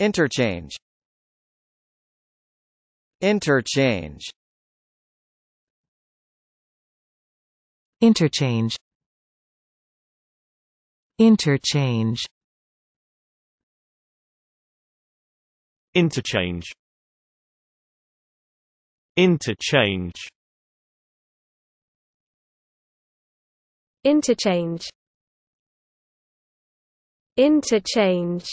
Interchange Interchange Interchange Interchange Interchange Interchange Interchange Interchange